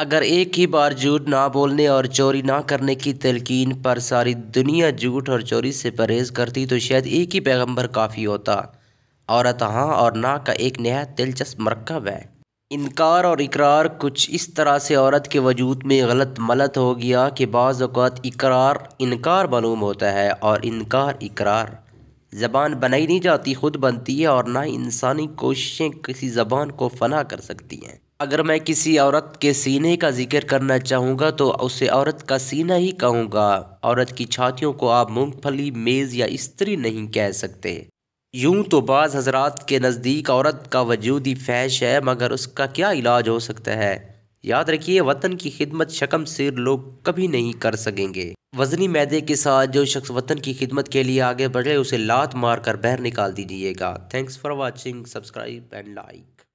अगर एक ही बार झूठ ना बोलने और चोरी ना करने की तलकिन पर सारी दुनिया झूठ और चोरी से परहेज़ करती तो शायद एक ही पैगंबर काफ़ी होता औरत हाँ और ना का एक नया दिलचस्प मरकब है इनकार और इकरार कुछ इस तरह से औरत के वजूद में गलत मलत हो गया कि बाज़ात इकरार इनकार मलूम होता है और इनकार इकरार ज़बान बनाई नहीं जाती खुद बनती है और ना इंसानी कोशिशें किसी ज़बान को फना कर सकती हैं अगर मैं किसी औरत के सीने का जिक्र करना चाहूँगा तो उसे औरत का सीना ही कहूँगा औरत की छातियों को आप मूँगफली मेज़ या स्त्री नहीं कह सकते यूं तो बाज़ हजरात के नज़दीक औरत का वजूदी फैश है मगर उसका क्या इलाज हो सकता है याद रखिए वतन की खिदमत शकम सिर लोग कभी नहीं कर सकेंगे वजनी मैदे के साथ जो शख्स वतन की खिदमत के लिए आगे बढ़े उसे लात मार कर बाहर निकाल दीजिएगा thanks for watching subscribe and like